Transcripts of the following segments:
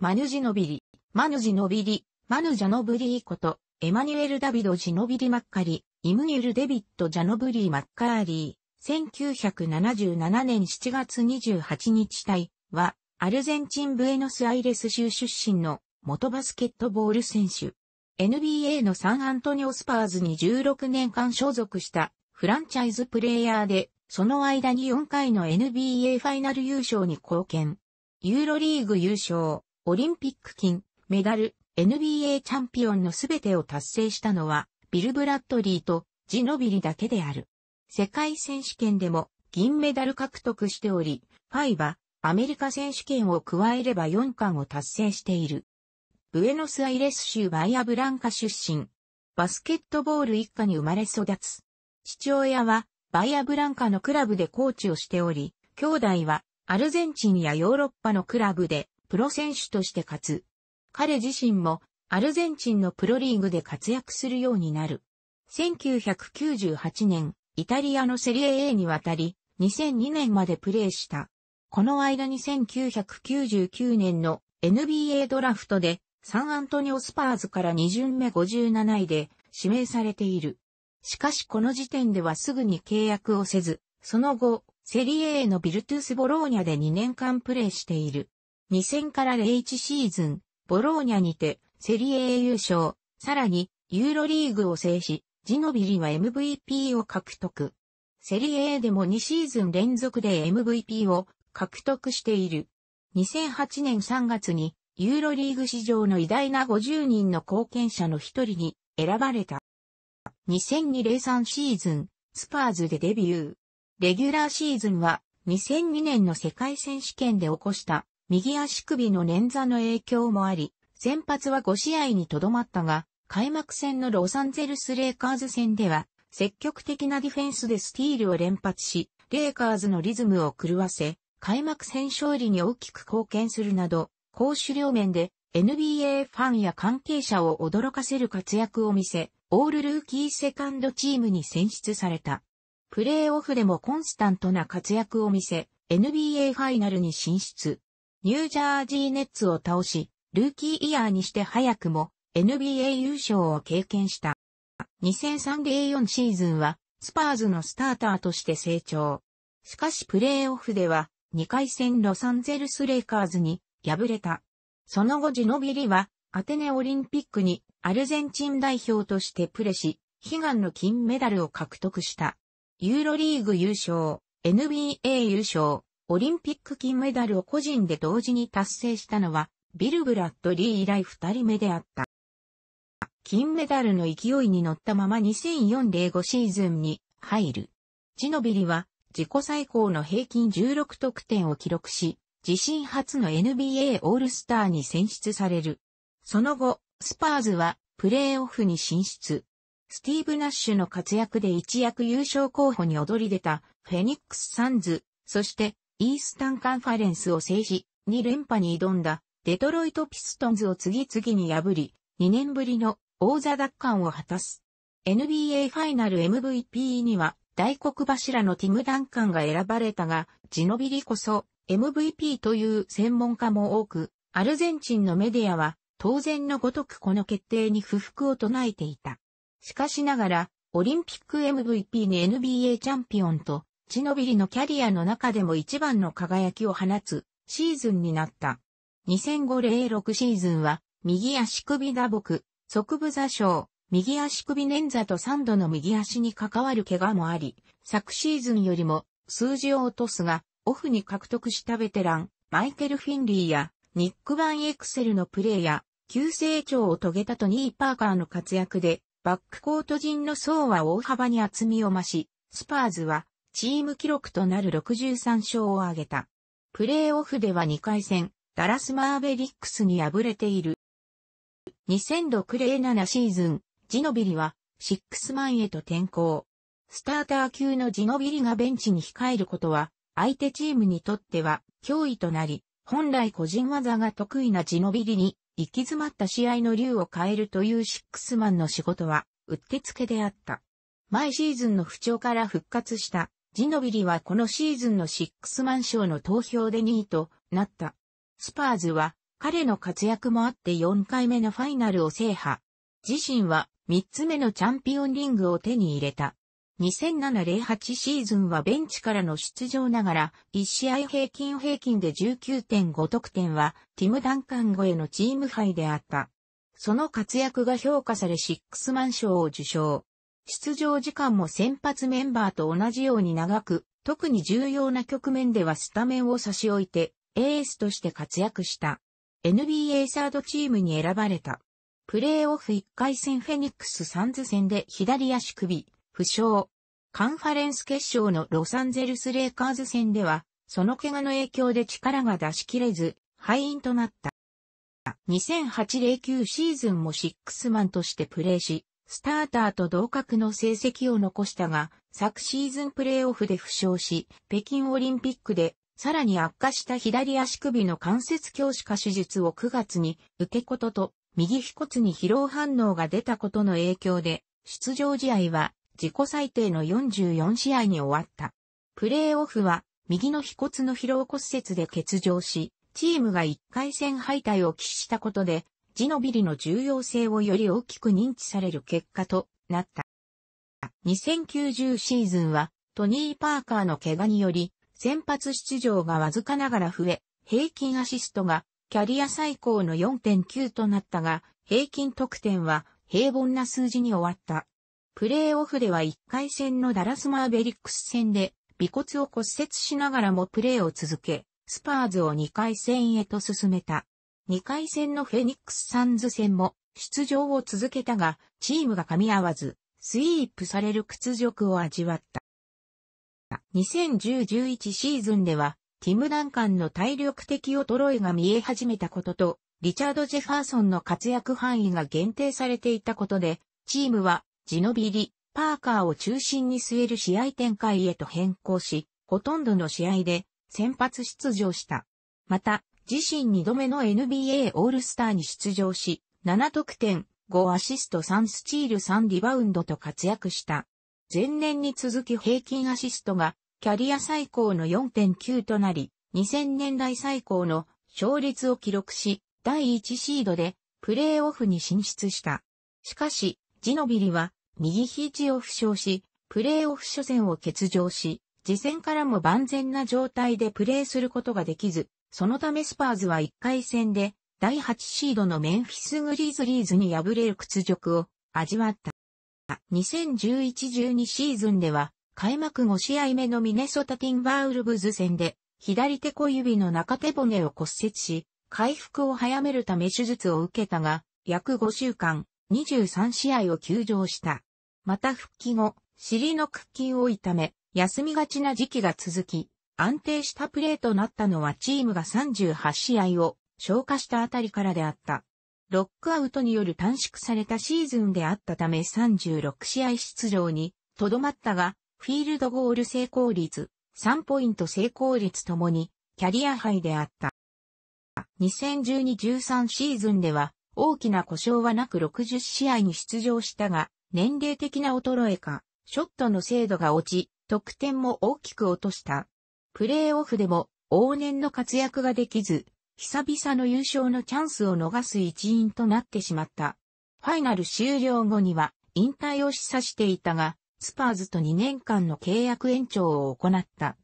マヌジノビリ、マヌジノビリ、マヌジャノブリーこと、エマニュエル・ダビド・ジノビリ・マッカリ、イムニュル・デビット・ジャノブリー・マッカーリー、1977年7月28日対は、アルゼンチン・ブエノス・アイレス州出身の元バスケットボール選手。NBA のサンアントニオ・スパーズに16年間所属したフランチャイズプレイヤーで、その間に4回の NBA ファイナル優勝に貢献。ユーロリーグ優勝、オリンピック金、メダル、NBA チャンピオンのすべてを達成したのは、ビル・ブラッドリーとジノビリだけである。世界選手権でも銀メダル獲得しており、ファイはアメリカ選手権を加えれば4冠を達成している。ブエノスアイレス州バイアブランカ出身。バスケットボール一家に生まれ育つ。父親はバイアブランカのクラブでコーチをしており、兄弟はアルゼンチンやヨーロッパのクラブでプロ選手として勝つ。彼自身もアルゼンチンのプロリーグで活躍するようになる。1998年、イタリアのセリエ A に渡り、2002年までプレーした。この間に1999年の NBA ドラフトでサンアントニオスパーズから2巡目57位で指名されている。しかしこの時点ではすぐに契約をせず、その後、セリエ A のビルトゥース・ボローニャで2年間プレーしている。2000から01シーズン、ボローニャにて、セリエ A 優勝、さらに、ユーロリーグを制し、ジノビリは MVP を獲得。セリエ A でも2シーズン連続で MVP を獲得している。2008年3月に、ユーロリーグ史上の偉大な50人の貢献者の一人に選ばれた。2002-03シーズン、スパーズでデビュー。レギュラーシーズンは、2002年の世界選手権で起こした右足首の捻挫の影響もあり、先発は5試合にとどまったが、開幕戦のロサンゼルスレイカーズ戦では、積極的なディフェンスでスティールを連発し、レイカーズのリズムを狂わせ、開幕戦勝利に大きく貢献するなど、攻守両面で NBA ファンや関係者を驚かせる活躍を見せ、オールルーキーセカンドチームに選出された。プレーオフでもコンスタントな活躍を見せ、NBA ファイナルに進出。ニュージャージーネッツを倒し、ルーキーイヤーにして早くも NBA 優勝を経験した。2003-04シーズンはスパーズのスターターとして成長。しかしプレーオフでは2回戦ロサンゼルスレイカーズに敗れた。その後ジノビリはアテネオリンピックにアルゼンチン代表としてプレし、悲願の金メダルを獲得した。ユーロリーグ優勝、NBA 優勝、オリンピック金メダルを個人で同時に達成したのは、ビル・ブラッドリー以来二人目であった。金メダルの勢いに乗ったまま2004-05シーズンに入る。ジノビリは自己最高の平均16得点を記録し、自身初の NBA オールスターに選出される。その後、スパーズはプレーオフに進出。スティーブ・ナッシュの活躍で一躍優勝候補に躍り出たフェニックス・サンズ、そしてイースタンカンファレンスを制し、2連覇に挑んだデトロイトピストンズを次々に破り、2年ぶりの王座奪還を果たす。NBA ファイナル MVP には大黒柱のティム・ダンカンが選ばれたが、ジノビリこそ MVP という専門家も多く、アルゼンチンのメディアは当然のごとくこの決定に不服を唱えていた。しかしながら、オリンピック MVP に NBA チャンピオンとチノビリのキャリアの中でも一番の輝きを放つシーズンになった。2005-06シーズンは、右足首打撲、側部座傷、右足首捻挫と3度の右足に関わる怪我もあり、昨シーズンよりも数字を落とすが、オフに獲得したベテラン、マイケル・フィンリーや、ニック・バン・エクセルのプレーや、急成長を遂げたトニー・パーカーの活躍で、バックコート陣の層は大幅に厚みを増し、スパーズはチーム記録となる63勝を挙げた。プレーオフでは2回戦、ダラスマーベリックスに敗れている。2006-07シーズン、ジノビリは、シックスマンへと転向。スターター級のジノビリがベンチに控えることは、相手チームにとっては脅威となり、本来個人技が得意なジノビリに、行き詰まった試合の竜を変えるというシックスマンの仕事は、うってつけであった。毎シーズンの不調から復活したジノビリはこのシーズンのシックスマン賞の投票で2位となった。スパーズは彼の活躍もあって4回目のファイナルを制覇。自身は3つ目のチャンピオンリングを手に入れた。2007-08シーズンはベンチからの出場ながら、1試合平均平均で19.5得点は、ティム・ダンカン後えのチーム杯であった。その活躍が評価されシックスマン賞を受賞。出場時間も先発メンバーと同じように長く、特に重要な局面ではスタメンを差し置いて、エースとして活躍した。NBA サードチームに選ばれた。プレーオフ1回戦フェニックスサンズ戦で左足首、負傷。カンファレンス決勝のロサンゼルスレイカーズ戦では、その怪我の影響で力が出し切れず、敗因となった。2008-09シーズンもシックスマンとしてプレーし、スターターと同格の成績を残したが、昨シーズンプレーオフで負傷し、北京オリンピックでさらに悪化した左足首の関節強歯化手術を9月に受けことと、右皮骨に疲労反応が出たことの影響で、出場試合は自己最低の44試合に終わった。プレーオフは右の皮骨の疲労骨折で欠場し、チームが1回戦敗退を喫したことで、地のビリの重要性をより大きく認知される結果となった。2090シーズンはトニー・パーカーの怪我により先発出場がわずかながら増え、平均アシストがキャリア最高の4.9となったが、平均得点は平凡な数字に終わった。プレーオフでは1回戦のダラスマーベリックス戦で、尾骨を骨折しながらもプレーを続け、スパーズを2回戦へと進めた。2回戦のフェニックスサンズ戦も出場を続けたが、チームが噛み合わず、スイープされる屈辱を味わった。2010-11シーズンでは、ティム・ダンカンの体力的衰えが見え始めたことと、リチャード・ジェファーソンの活躍範囲が限定されていたことで、チームは、ジノビリ、パーカーを中心に据える試合展開へと変更し、ほとんどの試合で先発出場した。また、自身2度目の NBA オールスターに出場し、7得点、5アシスト3スチール3リバウンドと活躍した。前年に続き平均アシストがキャリア最高の4.9となり、2000年代最高の勝率を記録し、第1シードでプレーオフに進出した。しかし、ジノビリは右肘を負傷し、プレーオフ初戦を欠場し、次戦からも万全な状態でプレーすることができず、そのためスパーズは1回戦で第8シードのメンフィス・グリーズリーズに敗れる屈辱を味わった。2011-12シーズンでは開幕5試合目のミネソタティンバウルブズ戦で左手小指の中手骨を骨折し、回復を早めるため手術を受けたが、約5週間、23試合を休場した。また復帰後、尻の屈筋を痛め、休みがちな時期が続き、安定したプレーとなったのはチームが38試合を消化したあたりからであった。ロックアウトによる短縮されたシーズンであったため36試合出場にとどまったが、フィールドゴール成功率、3ポイント成功率ともにキャリアハイであった。2012-13シーズンでは大きな故障はなく60試合に出場したが、年齢的な衰えか、ショットの精度が落ち、得点も大きく落とした。プレーオフでも往年の活躍ができず、久々の優勝のチャンスを逃す一因となってしまった。ファイナル終了後には引退を示唆していたが、スパーズと2年間の契約延長を行った。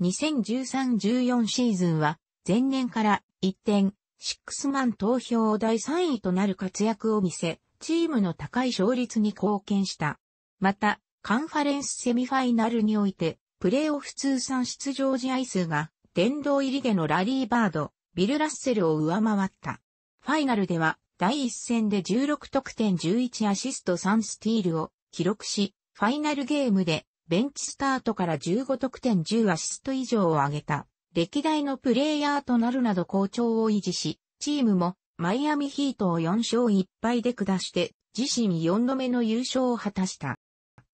2013-14シーズンは前年から一転、シックスマン投票第3位となる活躍を見せ、チームの高い勝率に貢献した。また、カンファレンスセミファイナルにおいて、プレーオフ通算出場試合数が、殿堂入りでのラリーバード、ビル・ラッセルを上回った。ファイナルでは、第1戦で16得点11アシスト3スティールを記録し、ファイナルゲームでベンチスタートから15得点10アシスト以上を挙げた、歴代のプレイヤーとなるなど好調を維持し、チームもマイアミヒートを4勝1敗で下して、自身4度目の優勝を果たした。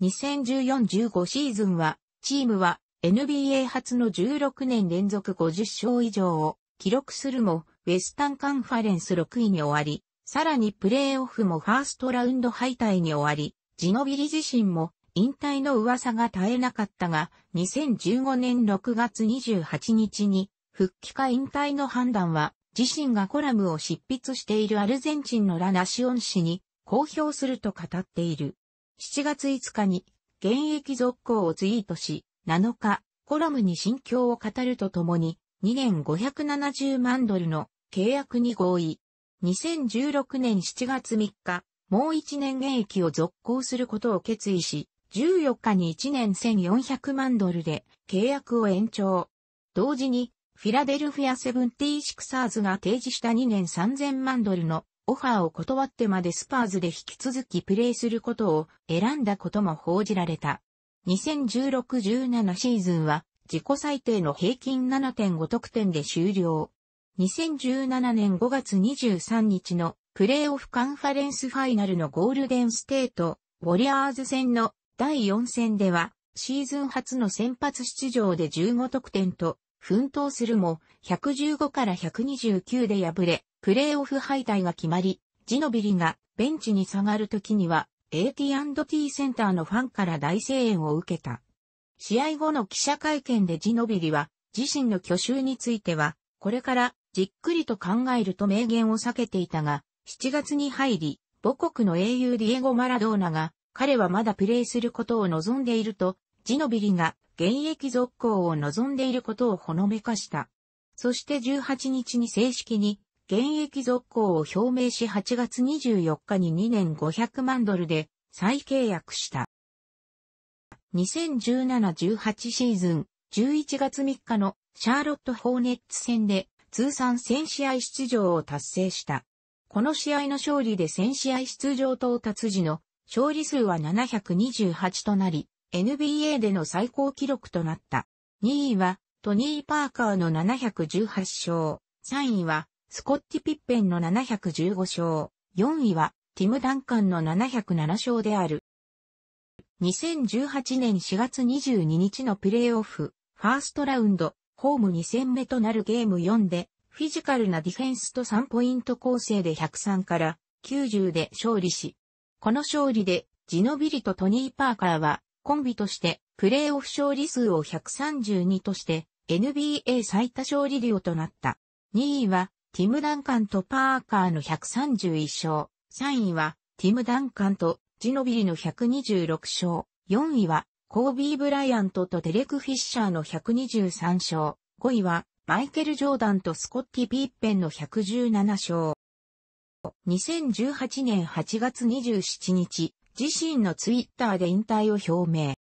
2014-15シーズンはチームは NBA 初の16年連続50勝以上を記録するも、ウェスタンカンファレンス6位に終わり、さらにプレーオフもファーストラウンド敗退に終わり、ジノビリ自身も引退の噂が絶えなかったが、2015年6月28日に、復帰か引退の判断は、自身がコラムを執筆しているアルゼンチンのラナシオン氏に公表すると語っている。7月5日に現役続行をツイートし、7日、コラムに心境を語るとともに、2年570万ドルの契約に合意。2016年7月3日、もう1年現役を続行することを決意し、14日に1年1400万ドルで契約を延長。同時に、フィラデルフィアセブンティーシクサーズが提示した2年3000万ドルのオファーを断ってまでスパーズで引き続きプレーすることを選んだことも報じられた。2016-17シーズンは自己最低の平均7.5得点で終了。2017年5月23日のプレーオフカンファレンスファイナルのゴールデンステート、ウォリアーズ戦の第4戦ではシーズン初の先発出場で15得点と奮闘するも115から129で敗れ、プレーオフ敗退が決まり、ジノビリがベンチに下がる時には AT&T センターのファンから大声援を受けた。試合後の記者会見でジノビリは自身の挙手については、これからじっくりと考えると明言を避けていたが、7月に入り、母国の英雄ディエゴ・マラドーナが、彼はまだプレーすることを望んでいると、ジノビリが現役続行を望んでいることをほのめかした。そして18日に正式に現役続行を表明し8月24日に2年500万ドルで再契約した。2017-18シーズン11月3日のシャーロット・ホーネッツ戦で通算1000試合出場を達成した。この試合の勝利で1000試合出場到達時の勝利数は728となり、NBA での最高記録となった。2位はトニー・パーカーの718勝、3位はスコッティ・ピッペンの715勝、4位はティム・ダンカンの707勝である。2018年4月22日のプレーオフ、ファーストラウンド、ホーム2戦目となるゲーム4で、フィジカルなディフェンスと3ポイント構成で103から90で勝利し、この勝利で、ジノビリとトニー・パーカーは、コンビとして、プレーオフ勝利数を132として、NBA 最多勝利量となった。2位は、ティム・ダンカンとパーカーの131勝、3位は、ティム・ダンカンとジノビリの126勝、4位は、コービー・ブライアントとテレク・フィッシャーの123勝、5位は、マイケル・ジョーダンとスコッティ・ピッペンの117勝。2018年8月27日、自身のツイッターで引退を表明。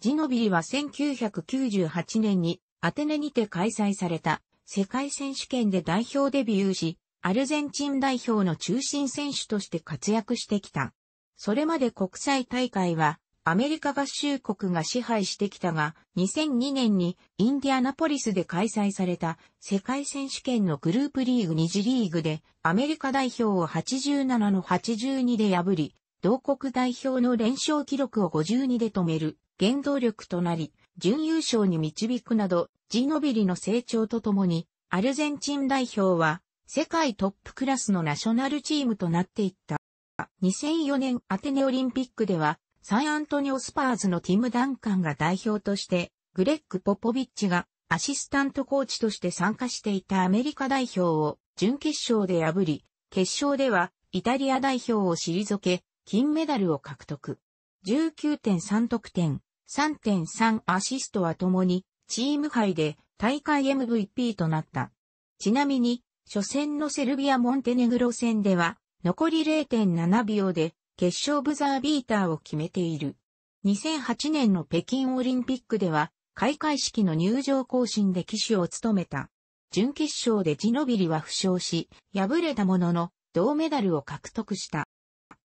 ジノビリは1998年にアテネにて開催された世界選手権で代表デビューし、アルゼンチン代表の中心選手として活躍してきた。それまで国際大会はアメリカ合衆国が支配してきたが、2002年にインディアナポリスで開催された世界選手権のグループリーグ2次リーグでアメリカ代表を87の82で破り、同国代表の連勝記録を52で止める原動力となり、準優勝に導くなどジノビリの成長とともに、アルゼンチン代表は、世界トップクラスのナショナルチームとなっていった。2004年アテネオリンピックでは、サンアントニオスパーズのティム・ダンカンが代表として、グレッグ・ポポビッチがアシスタントコーチとして参加していたアメリカ代表を準決勝で破り、決勝ではイタリア代表を退け、金メダルを獲得。19.3得点、3.3アシストはともにチーム杯で大会 MVP となった。ちなみに、初戦のセルビア・モンテネグロ戦では、残り0.7秒で決勝ブザービーターを決めている。2008年の北京オリンピックでは、開会式の入場行進で騎手を務めた。準決勝でジノビリは負傷し、敗れたものの、銅メダルを獲得した。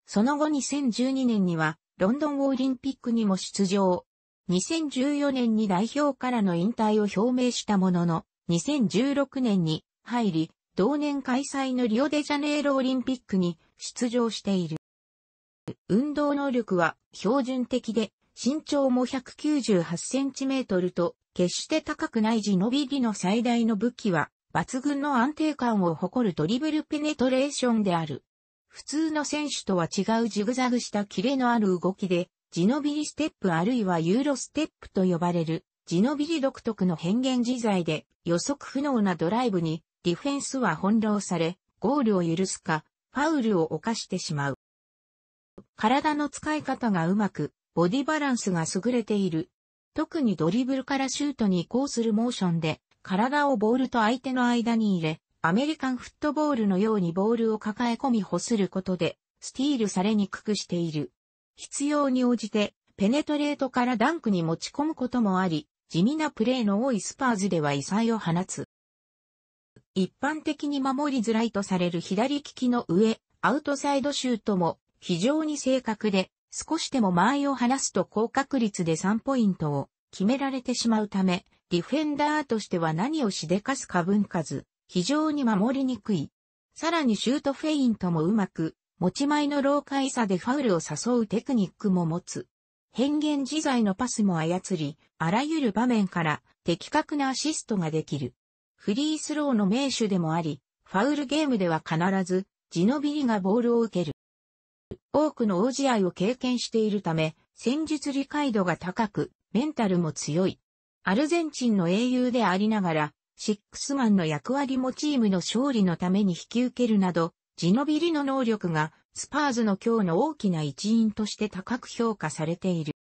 その後2012年には、ロンドンオリンピックにも出場。2014年に代表からの引退を表明したものの、2016年に入り、同年開催のリオデジャネイロオリンピックに出場している。運動能力は標準的で、身長も198センチメートルと、決して高くない地伸びりの最大の武器は、抜群の安定感を誇るドリブルペネトレーションである。普通の選手とは違うジグザグしたキレのある動きで、ジノビリステップあるいはユーロステップと呼ばれる、ジノビリ独特の変幻自在で予測不能なドライブに、ディフェンスは翻弄され、ゴールを許すか、ファウルを犯してしまう。体の使い方がうまく、ボディバランスが優れている。特にドリブルからシュートに移行するモーションで、体をボールと相手の間に入れ、アメリカンフットボールのようにボールを抱え込み干することで、スティールされにくくしている。必要に応じて、ペネトレートからダンクに持ち込むこともあり、地味なプレーの多いスパーズでは異彩を放つ。一般的に守りづらいとされる左利きの上、アウトサイドシュートも非常に正確で、少しでも間合いを離すと高確率で3ポイントを決められてしまうため、ディフェンダーとしては何をしでかすか分かず、非常に守りにくい。さらにシュートフェイントもうまく持ち前の老快さでファウルを誘うテクニックも持つ。変幻自在のパスも操り、あらゆる場面から的確なアシストができる。フリースローの名手でもあり、ファウルゲームでは必ず、ジノビリがボールを受ける。多くの大試合を経験しているため、戦術理解度が高く、メンタルも強い。アルゼンチンの英雄でありながら、シックスマンの役割もチームの勝利のために引き受けるなど、ジノビリの能力がスパーズの今日の大きな一員として高く評価されている。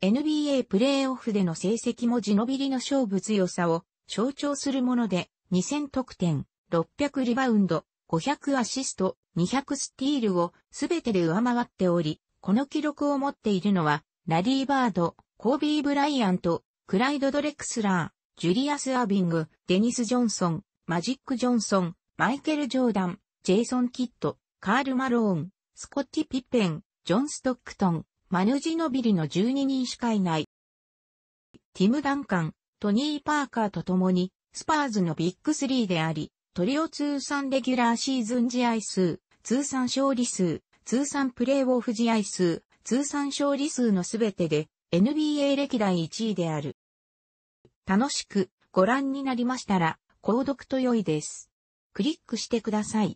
NBA プレーオフでの成績もジノビリの勝負強さを象徴するもので2000得点、600リバウンド、500アシスト、200スティールをすべてで上回っており、この記録を持っているのは、ラリー・バード、コービー・ブライアント、クライド・ドレクスラー、ジュリアス・アービング、デニス・ジョンソン、マジック・ジョンソン、マイケル・ジョーダン、ジェイソン・キッド、カール・マローン、スコッティ・ピッペン、ジョン・ストックトン、マヌジノビリの12人しかいない。ティム・ダンカン、トニー・パーカーと共に、スパーズのビッグ3であり、トリオ通算レギュラーシーズン試合数、通算勝利数、通算プレーオフ試合数、通算勝利数のすべてで NBA 歴代1位である。楽しくご覧になりましたら、購読と良いです。クリックしてください。